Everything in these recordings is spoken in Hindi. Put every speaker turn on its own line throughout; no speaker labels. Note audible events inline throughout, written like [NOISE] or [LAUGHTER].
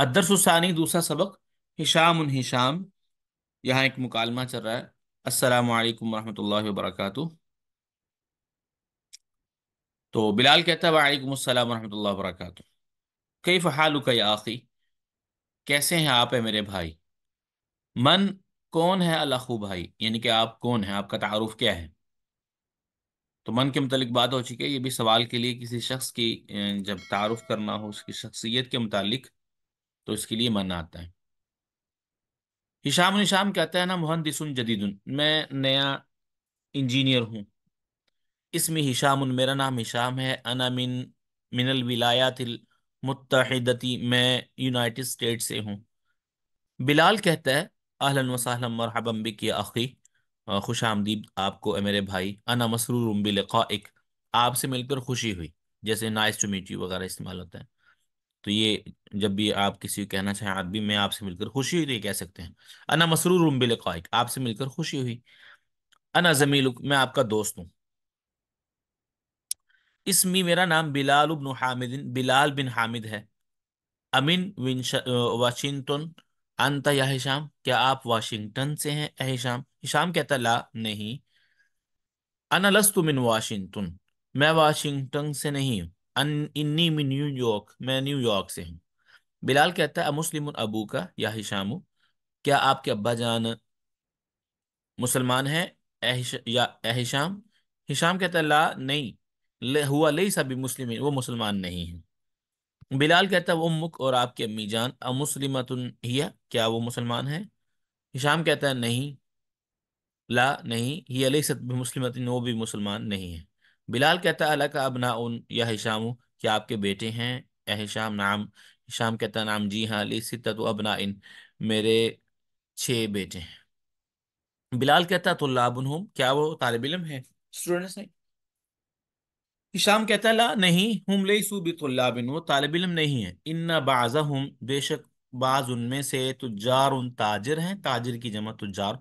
अदरसानी दूसरा सबक हिशाम उन हिशाम यहाँ एक मुकालमा चल रहा है अस्सलाम वालेकुम रहमतुल्लाहि व तो बिलाल कहता है वालेकुम अस्सलाम रहमतुल्लाहि व बरकातहू कई हालुका आखी कैसे हैं आप है मेरे भाई मन कौन है अल्लाह भाई यानी कि आप कौन हैं आपका तारुफ क्या है तो मन के मतलब बात हो चुकी है ये भी सवाल के लिए किसी शख्स की जब तारुफ करना हो उसकी शख्सियत के मुतालिक तो इसके लिए मन आता है हिशाम निशाम कहता है ना मोहनदिसन जदीदन मैं नया इंजीनियर हूँ इसमें हिशाम मेरा नाम हिशाम है अना मिन मिनल विलायात मुतहदती मैं यूनाइटेड स्टेट से हूँ बिलाल कहता है अहलन वसाहलम मरहबम्बिक अखी खुश आमदीद आपको मेरे भाई अना मसरूर बिल एक आपसे मिलकर खुशी हुई जैसे नाइस टू मीट यू वगैरह इस्तेमाल होता है तो ये जब भी आप किसी को कहना चाहें आदमी मैं आपसे मिलकर खुशी हुई तो ये कह सकते हैं अना मसरूर बिल एक आपसे मिलकर खुशी हुई अना जमील मैं आपका दोस्त हूँ इसमी मेरा नाम बिलाल उबन हामिदिन बिलाल बिन हामिद है अमिन वाशिंगटन अंत या क्या आप वाशिंगटन से हैं हिशाम हिशाम कहता ला नहीं तुम इन वाशिंगटन मैं वाशिंगटन से नहीं हूँ इन्नी मिन न्यूयॉर्क मैं न्यूयॉर्क से हूँ बिलाल कहता है मुस्लिम अबू का या हिशाम क्या आपके अब्बा जान मुसलमान है या एहिशाम हिशाम कहता है ला नहीं ले, हुआ ले सभी मुस्लिम वो मुसलमान नहीं है बिलाल कहता है मुख और आपकी अम्मी जान अमुसलिमत क्या वो मुसलमान है हिशाम कहता है नहीं ला नहीं ही अली भी मुस्लिम वो भी मुसलमान नहीं है बिलाल कहता अला का अबना उन या हिशाम क्या आपके बेटे हैं या नाम हिशाम कहता नाम जी हाँ अली अब ना इन मेरे छः बेटे हैं बिलाल कहता तो लाबन हम क्या वो तालब इलम है स्टूडेंट्स नहीं हिशाम कहता ला नहीं हम ले सूबी लाबिन वो तालब इलम नहीं है इन्ना बाजा हम बेशक बाज उनमें से तुजार उन ताजर हैं ताजिर की जमा तुजार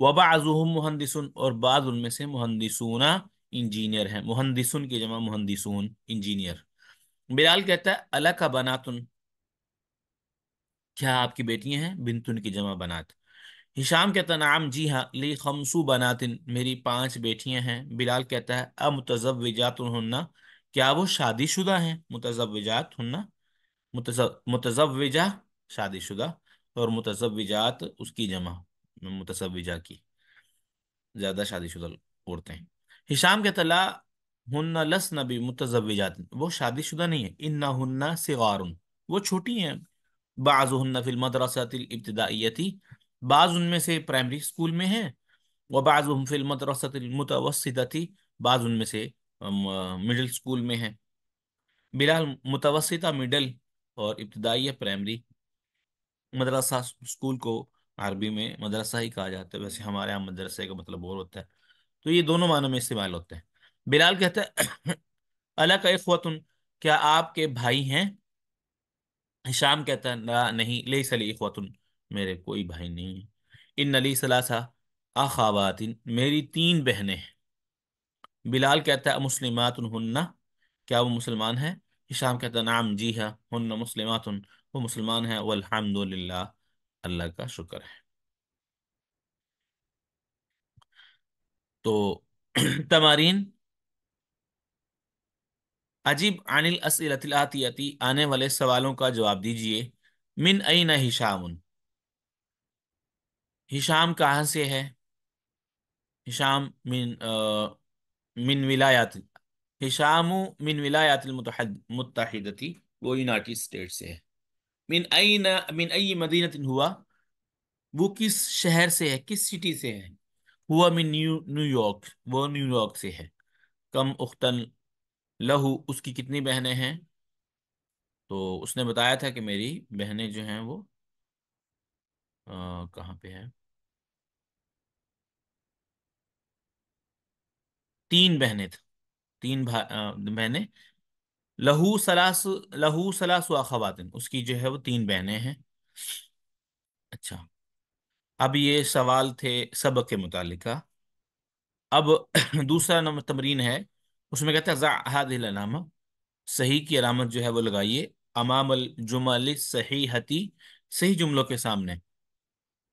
वबाजुम मुहंदिसन और बाद उनमें से मुहंदिसूना इंजीनियर है मुहंदिसन की जमा मुहंदिसून इंजीनियर बिलाल कहता है अला का बनातुन क्या आपकी बेटियां हैं बिनतुन की जमा बनात हिशाम कहता नाम जी हाँ ली खमसू बनातिन मेरी पांच बेटियां हैं बिलाल कहता है अब मुतजब विजात हन्ना क्या वो शादीशुदा हैं मुतजब विजात हन्ना मुतजब मुतजब विजा शादीशुदा और मुतजब विजात उसकी जमा मुतसविजा की ज़्यादा शादीशुदा औरतें हैं हिशाम के तला हन्ना लस नबी मुतजविजात वो शादीशुदा नहीं है इन्ना हन्ना सिगार वो छोटी हैं बाज़ हन्ना फिल मदरसातिल थी बाज़ उनमें से प्राइमरी स्कूल में है वह बाज़ हम फिल मदरसातिल थी बाज़ उनमें से मिडिल स्कूल में है बिलहाल मुतवस्सिता मिडिल और इब्तदाइया प्राइमरी मदरसा स्कूल को अरबी में मदरसा ही कहा जाता है वैसे हमारे यहाँ मदरसे का मतलब और होता है तो ये दोनों मानों में इस्तेमाल होते हैं बिलाल कहता है [CLEARS THROAT] अला का इखवतन क्या आपके भाई हैं हिशाम कहता है ना नहीं ले सली इखवतन मेरे कोई भाई नहीं है इन नली सलासा अखावातिन मेरी तीन बहनें हैं बिलाल कहता है मुसलिमात हन्ना क्या वो मुसलमान है हिशाम कहता है नाम जी हाँ हन्ना मुसलिमात वो मुसलमान है वल्हम्दुलिल्लाह अल्लाह का शुक्र है तो [CLEARS THROAT] तमारीन अजीब अनिल असिलती आने वाले सवालों का जवाब दीजिए मिन अन हिशामुन हिशाम कहाँ से है हिशाम मिन आ, मिन विलायात हिशाम मिन विलायात मुतहदती वो यूनाइटेड स्टेट से है मिन आई न मिन अई मदीनत हुआ वो किस शहर से है किस सिटी से है हुआ मिन न्यू न्यूयॉर्क वो न्यूयॉर्क से है कम उख्तन लहू उसकी कितनी बहनें हैं तो उसने बताया था कि मेरी बहनें जो हैं वो कहाँ पे हैं तीन बहनें थी तीन बहनें लहू सलास लहू सलास अखवातिन उसकी जो है वो तीन बहनें हैं अच्छा अब ये सवाल थे सबक के मुतालिका अब [CLEARS THROAT] दूसरा नंबर तमरीन है उसमें कहता है जहादिल सही की अलामत जो है वो लगाइए अमाम जुमल सही हती सही जुमलों के सामने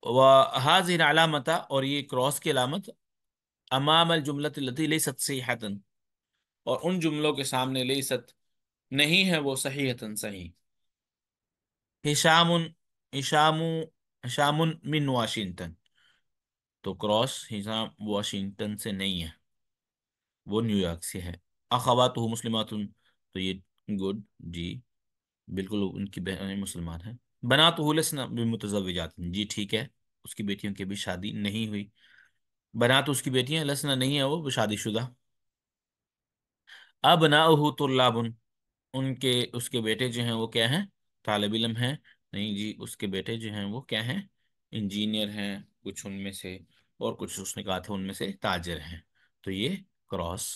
व हाजिर अलामता और ये क्रॉस की अलामत अमाम जुमलत लती ले सत सही हतन और उन जुमलों के सामने ले सत नहीं है वो सही हतन सही हिशाम हिशाम हिशामुन मिन वाशिंगटन तो क्रॉस हिशाम वाशिंगटन से नहीं है वो न्यूयॉर्क से है अखबात हो मुस्लिमातुन तो ये गुड जी बिल्कुल उनकी बहनें मुसलमान हैं बना तो हुलसना मुतजवजात जी ठीक है उसकी बेटियों की भी शादी नहीं हुई बना तो उसकी बेटियां लसना नहीं है वो शादीशुदा अब ना हो तो लाबुन उनके उसके बेटे जो हैं वो क्या हैं तालब इलम हैं नहीं जी उसके बेटे जो हैं वो क्या हैं इंजीनियर हैं कुछ उनमें से और कुछ उसने कहा था उनमें से ताजर हैं तो ये क्रॉस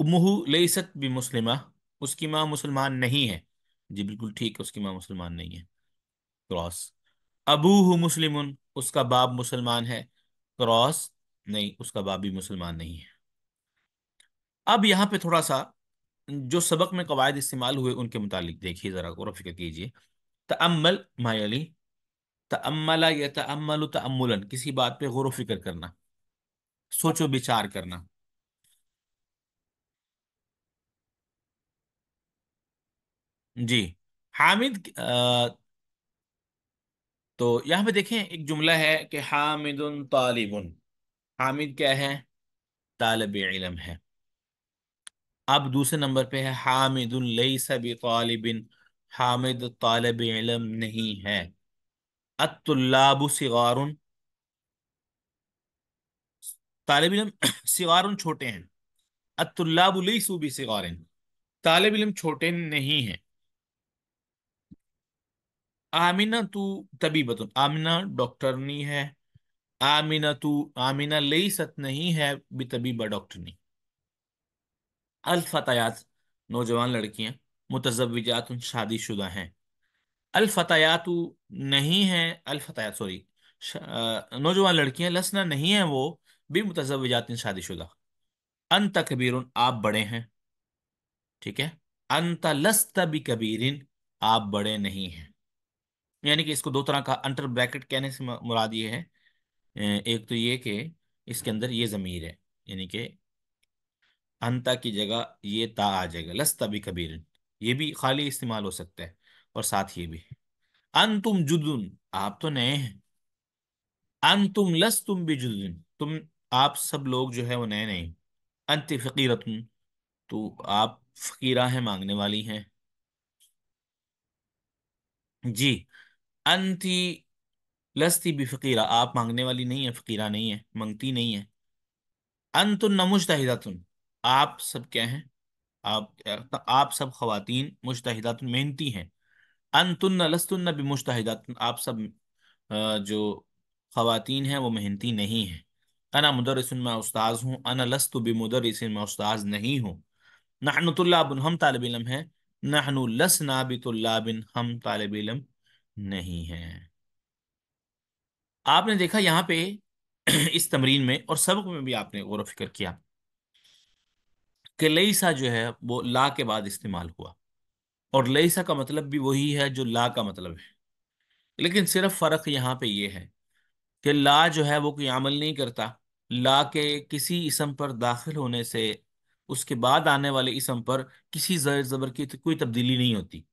उमहू लेसत भी मुस्लिमा उसकी माँ मुसलमान नहीं है जी बिल्कुल ठीक है उसकी माँ मुसलमान नहीं है क्रॉस अबू मुस्लिम उसका बाप मुसलमान है क्रॉस नहीं उसका बाप भी मुसलमान नहीं है अब यहाँ पे थोड़ा सा जो सबक में कवायद इस्तेमाल हुए उनके मुतालिक देखिए ज़रा गौर फिक्र कीजिए तमल मायली तमला या तमल तमलन किसी बात पे गौर फिक्र करना सोचो विचार करना जी हामिद आ, तो यहाँ पे देखें एक जुमला है कि हामिद तालिबन हामिद क्या है तालब इलम है अब दूसरे नंबर पे है हामिद तालिबिन हामिद तालब इलम नहीं है अतुल्लाबु तालब इलम [CLEARS THROAT] सिगारुन छोटे हैं अतुल्लाबु लईसूबी तालब इलम छोटे नहीं है आमिना तू तभी बतून आमिना डॉक्टरनी है आमिना तू आमिना लई सत नहीं है भी तबीबा डॉक्टरनी अलफ़तयात नौजवान लड़कियां शादी शुदा हैं अलफ़तयात नहीं हैं अलफ़तयात सॉरी नौजवान लड़कियां लसना नहीं है वो भी शादी शुदा अन तकबीर आप बड़े हैं ठीक है अंत लस्त भी कबीरिन आप बड़े नहीं हैं यानी कि इसको दो तरह का अंटर ब्रैकेट कहने से मुराद ये है एक तो ये कि इसके अंदर ये ज़मीर है यानी कि अंता की जगह ये ता आ जाएगा लस भी कबीर ये भी खाली इस्तेमाल हो सकता है और साथ ये भी अन तुम जुदुन आप तो नए हैं अन तुम लस तुम भी जुदुन तुम आप सब लोग जो है वो नए नए अंत तुम तो आप फकीरा हैं मांगने वाली हैं जी अंति लस्ती भी फकीरा आप मांगने वाली नहीं है फकीरा नहीं है मंगती नहीं है अन नमुश्ता नमुश्ताहिदा तुम आप सब क्या हैं आप आप सब खातन मुश्तहिदात मेहनती हैं अन तुन्न लस्तुन्न भी मुश्तहिदात आप सब जो खातन हैं वो मेहनती नहीं हैं अना मुदरसन मैं उस्ताज़ हूँ अन लस्त भी मदरसन मैं उस्ताज़ नहीं हूँ नहनतुल्लाबिन हम तालब इलम हैं नहनु लस नाबितुल्लाबिन हम तालब इलम नहीं हैं आपने देखा यहाँ पे [CLEARS THROAT] इस तमरीन में और सबक में भी आपने गौर फिक्र किया कि लईसा जो है वो ला के बाद इस्तेमाल हुआ और लईसा का मतलब भी वही है जो ला का मतलब है लेकिन सिर्फ फ़र्क यहाँ पे ये है कि ला जो है वो कोई अमल नहीं करता ला के किसी इसम पर दाखिल होने से उसके बाद आने वाले इसम पर किसी ज़र ज़बर की तो कोई तब्दीली नहीं होती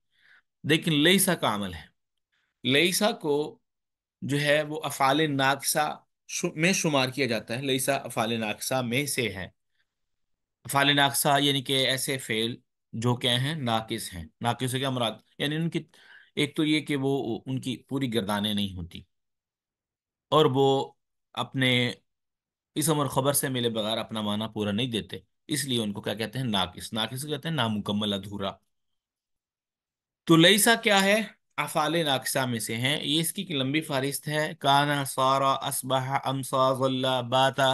लेकिन लईसा का अमल है लईसा को जो है वो अफ़ाल नाकसा में शुमार किया जाता है लईसा अफ़ाल नाकसा में से है फाल नाकसा यानी कि ऐसे फेल जो क्या हैं नाकिस हैं नाकिस से क्या मुराद यानी उनकी एक तो ये कि वो उनकी पूरी गिरदाने नहीं होती और वो अपने इस अमर ख़बर से मिले बगैर अपना माना पूरा नहीं देते इसलिए उनको क्या कहते हैं नाकिस नाकिस कहते हैं नामुकम्मल अधूरा तो लईसा क्या है अफाल नाकसा में से हैं ये इसकी लंबी फहरिस्त है काना सारा असबह अमसा बाता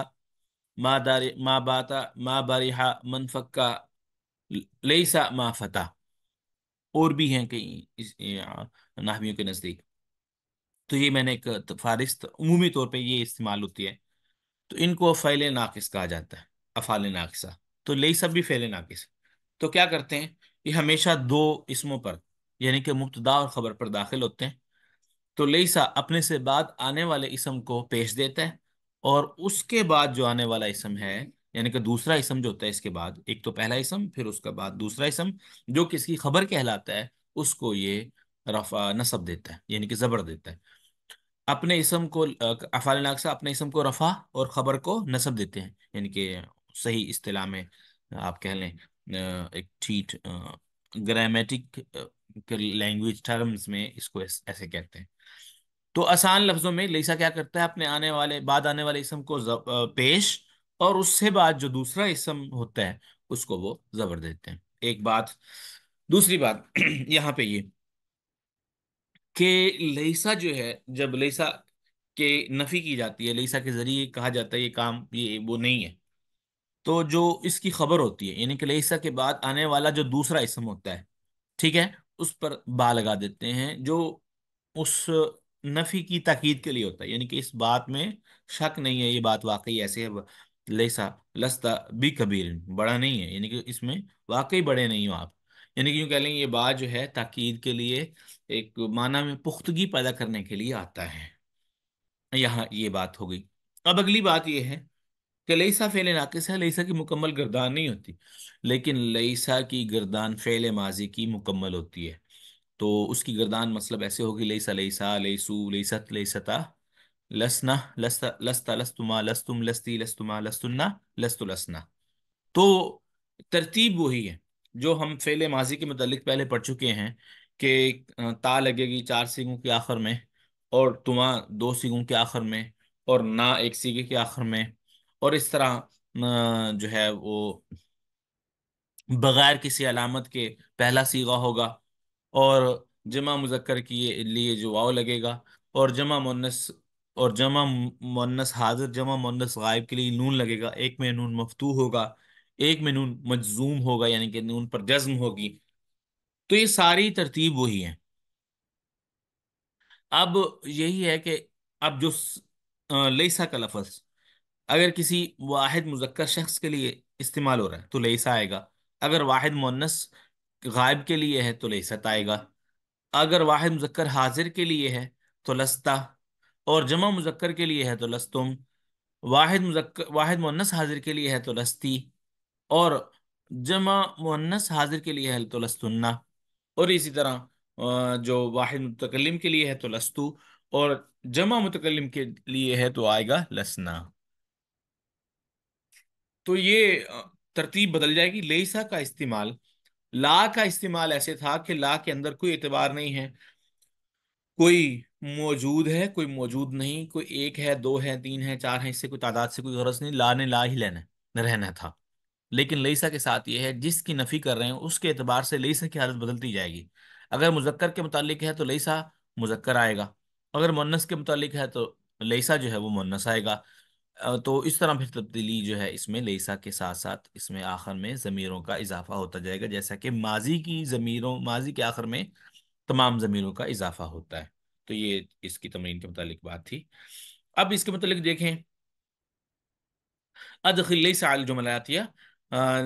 मा दारि मा बाता मा बारिहा मन फक्का मा फता और भी हैं कई नाहवियों के नज़दीक तो ये मैंने एक तो फारिस्त तो अमूमी तौर पे ये इस्तेमाल होती है तो इनको फ़ैल नाकिस कहा जाता है अफ़ाल नाकसा तो लई सब भी फ़ैल नाकिस तो क्या करते हैं ये हमेशा दो इसमों पर यानी कि मुबतदा और ख़बर पर दाखिल होते हैं तो लेसा अपने से बाद आने वाले इसम को पेश देता है और उसके बाद जो आने वाला इसम है यानी कि दूसरा इसम जो होता है इसके बाद एक तो पहला इसम फिर उसके बाद दूसरा इसम जो किसकी खबर कहलाता है उसको ये रफा नसब देता है यानी कि जबर देता है अपने इसम को अफाल नाकसा अपने इसम को रफा और खबर को नसब देते हैं यानी कि सही इस्तेला में आप कह लें एक ठीक ग्रामेटिक लैंग्वेज टर्म्स में इसको ऐसे कहते हैं तो आसान लफ्जों में लिसा क्या करता है अपने आने वाले बाद आने वाले इसम को पेश और उससे बाद जो दूसरा इसम होता है उसको वो जबर देते हैं एक बात दूसरी बात [CLEARS THROAT] यहाँ पे ये कि लिसा जो है जब लिसा के नफी की जाती है लिसा के जरिए कहा जाता है ये काम ये वो नहीं है तो जो इसकी खबर होती है यानी कि लिसा के बाद आने वाला जो दूसरा इसम होता है ठीक है उस पर बा लगा देते हैं जो उस नफी की ताकीद के लिए होता है यानी कि इस बात में शक नहीं है ये बात वाकई ऐसे है लेसा लस्ता भी कबीर बड़ा नहीं है यानी कि इसमें वाकई बड़े नहीं हो आप यानी कि यूँ कह लें ये बात जो है ताकीद के लिए एक माना में पुख्तगी पैदा करने के लिए आता है यहाँ ये बात हो गई अब अगली बात यह है कि लेसा फेल नाकिस है लेसा की मुकम्मल गर्दान नहीं होती लेकिन लेसा की गर्दान फेल माजी की मुकम्मल होती है तो उसकी गर्दान मतलब ऐसे होगी लईसा लईसा लईसू लईसत लईसता लसना लसता लसता लस्तुमा लस्तुम लस्ती लस्तुमा लस्तुन्ना लस्तु लसना तो तरतीब वही है जो हम फेले माजी के मतलब पहले पढ़ चुके हैं कि ता लगेगी चार सीगों के आखिर में और तुमा दो सीगों के आखिर में और ना एक सीगे के आखिर में और इस तरह जो है वो बगैर किसी अलामत के पहला सीगा होगा और जमा मुजक्कर की लिए जो वाव लगेगा और जमा मोनस और जमा मोनस हाजिर जमा मोनस गायब के लिए नून लगेगा एक में नून मफतू होगा एक में नून मजजूम होगा यानी कि नून पर जज्म होगी तो ये सारी तरतीब वही है अब यही है कि अब जो लेसा का लफज अगर किसी वाहिद मुजक्कर शख्स के लिए इस्तेमाल हो रहा है तो लेसा आएगा अगर वाहिद मोनस गायब के लिए है तो लई आएगा अगर वाहिद मुजक्कर हाजिर के लिए है तो लस्ता और जमा मुजक्कर के लिए है तो लस्तुम वाहिद मुजक्कर वाहिद मुन्नस हाजिर के लिए है तो लस्ती और जमा मुन्नस हाजिर के लिए है तो लस्तुन्ना और इसी तरह जो वाहिद मुतकलम के लिए है तो लस्तु और जमा मुतकलम के लिए है तो आएगा लसना तो ये तरतीब बदल जाएगी लेसा का इस्तेमाल ला का इस्तेमाल ऐसे था कि ला के अंदर कोई एतबार नहीं है कोई मौजूद है कोई मौजूद नहीं कोई एक है दो है तीन है चार है इससे कोई तादाद से कोई गरज नहीं ला ने ला ही लेना रहना था लेकिन लईसा के साथ ये है जिसकी नफ़ी कर रहे हैं उसके एतबार से लईसा की हालत बदलती जाएगी अगर मुजक्कर के मुतालिक है तो लईसा मुजक्कर आएगा अगर मुन्नस के मुतालिक है तो लईसा जो है वो मुन्नस आएगा तो इस तरह फिर तब्दीली जो है इसमें लेसा के साथ साथ इसमें आखिर में ज़मीरों का इजाफा होता जाएगा जैसा कि माजी की ज़मीरों माजी के आखिर में तमाम ज़मीरों का इजाफा होता है तो ये इसकी तमीन के मतलब बात थी अब इसके मतलब देखें अदखिल लेसा जुमलातिया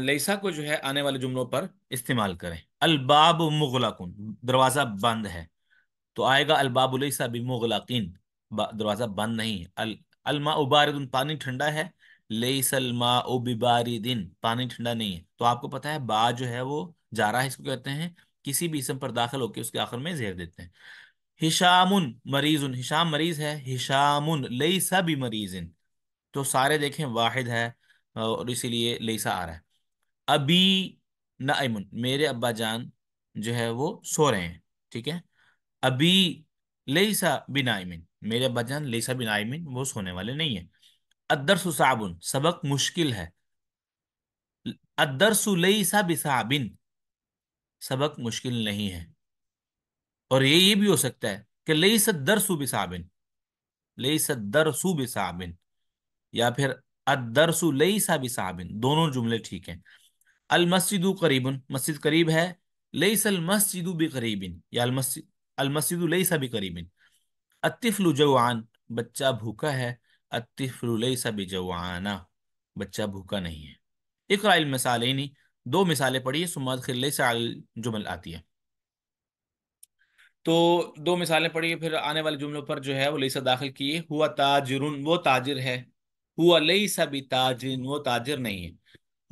लेसा को जो है आने वाले जुमलों पर इस्तेमाल करें अलबाब मुगलाकुन दरवाज़ा बंद है तो आएगा अलबाब भी बिमुगलाकिन दरवाज़ा बंद नहीं है अल अलमा उबारदन पानी ठंडा है ले सलमा दिन पानी ठंडा नहीं है तो आपको पता है बा जो है वो जा रहा है इसको कहते हैं किसी भी इसम पर दाखिल होकर उसके आखिर में जेर देते हैं हिशामुन उन हिशाम मरीज है हिशामुन सा भी इन तो सारे देखें वाहिद है और इसीलिए लेसा आ रहा है अभी नाइमुन मेरे अब्बा जान जो है वो सो रहे हैं ठीक है अभी लईसा बिनाइमिन मेरे बदन लेसा बिन आयमिन वो सोने वाले नहीं है अदरसु साबुन सबक मुश्किल है अदरसु लेसा बिसाबिन सबक मुश्किल नहीं है और ये ये भी हो सकता है कि लई सदरसु बिसाबिन लई सदरसु बिसाबिन या फिर अदरसु लई सा बिसाबिन दोनों जुमले ठीक हैं अल मस्जिद करीबन मस्जिद करीब है लई सल मस्जिद भी करीबिन या अल मस्जिद अल मस्जिद लई सा भी करीबिन अतिफ्लु जवान बच्चा भूखा है अतिफलुलई सा जवाना बच्चा भूखा नहीं है एक इकराइल नहीं दो मिसालें पढ़िए सुमद खिल्ले से जुमल आती है तो दो मिसालें पढ़िए फिर आने वाले जुमलों पर जो है वो लईसा दाखिल किए हुआ ताजर वो ताजिर है हुआ लईसा भी ताजिन वो ताजिर नहीं है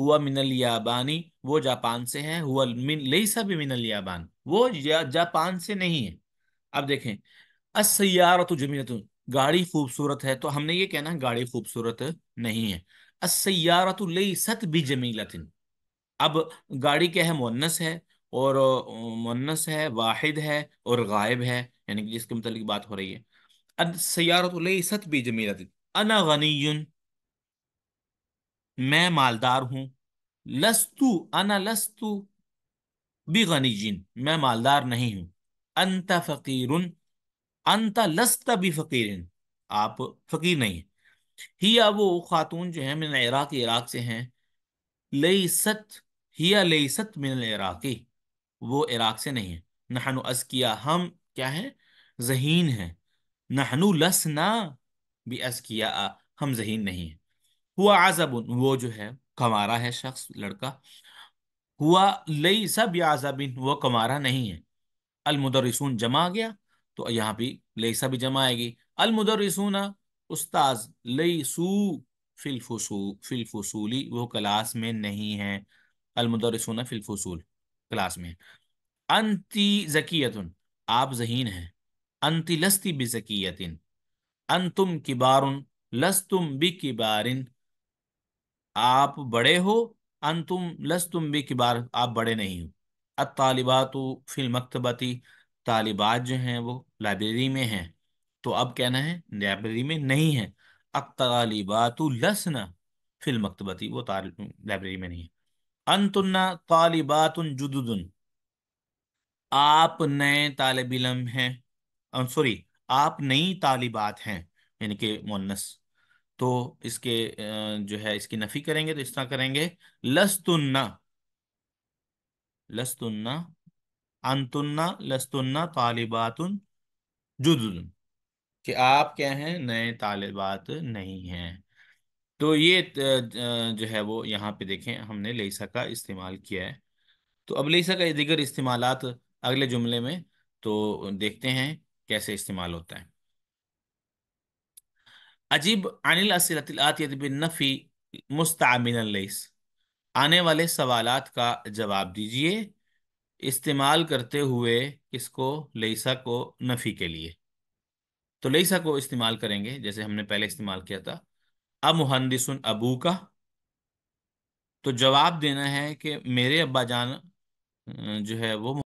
हुआ मिनल याबानी वो जापान से है हुआ मिन लईसा भी मिनल याबान वो जापान से नहीं है अब देखें असैयारत जमीनत गाड़ी खूबसूरत है तो हमने ये कहना है गाड़ी खूबसूरत नहीं है असैयारत सत भी जमील अब गाड़ी क्या है मुन्नस है और मुन्नस है वाहिद है और गायब है यानी कि जिसके मतलब बात हो रही है सैारत सत भी जमीलतिन अना गनी मैं मालदार हूं लस्तु अना लस्तु भी गनीजिन मैं मालदार नहीं हूं अंत फकीरुन अंता लस्त भी फ़कीर आप फ़कीर नहीं है या वो खातून जो है मिन इराक इराक से हैं लई सत हिया लई सत मिन इराकी वो इराक से नहीं है नहनु अस्किया हम क्या है जहीन है नहनु लसना भी अस्किया हम जहीन नहीं है हुआ आजबन वो जो है कमारा है शख्स लड़का हुआ लई सब या आजबिन वह कमारा नहीं है अलमुदरसून जमा गया तो यहाँ भी लेसा भी जमा आएगी अलमुदरसूना उस्ताज लई फिलफसू फिलफसूली वो क्लास में नहीं है अलमुदरसूना फिलफसूल क्लास में अंति जकीयतन आप जहीन हैं अंति लस्ती भी जकीयतिन अंतुम किबारुन लस्तुम भी किबारिन आप बड़े हो अंतुम लस्तुम भी किबार आप बड़े नहीं हो अतालिबात फिल मकतबती तालिबात जो हैं वो लाइब्रेरी में हैं तो अब कहना है लाइब्रेरी में नहीं है अब तालिबात लसना फिल मकतबती वो लाइब्रेरी में नहीं है अनतुन्ना तालिबात जुदुदन आप नए तालब इलम हैं सॉरी आप नई तालिबात हैं यानी कि मोनस तो इसके जो है इसकी नफी करेंगे तो इस तरह करेंगे लस्तुन्ना लस्तुन्ना अंतुन्ना लस्तुन्ना तालिबातुन जुदुन कि आप क्या हैं नए तालिबात नहीं हैं तो ये जो है वो यहाँ पे देखें हमने लेसा का इस्तेमाल किया है तो अब लेसा का दिगर इस्तेमाल अगले जुमले में तो देखते हैं कैसे इस्तेमाल होता है अजीब अनिल नफ़ी मुस्तामिन आने वाले सवालात का जवाब दीजिए इस्तेमाल करते हुए किसको लेसा को नफ़ी के लिए तो लेसा को इस्तेमाल करेंगे जैसे हमने पहले इस्तेमाल किया था अब मुहंदिसन अबू का तो जवाब देना है कि मेरे अब्बा जान जो है वो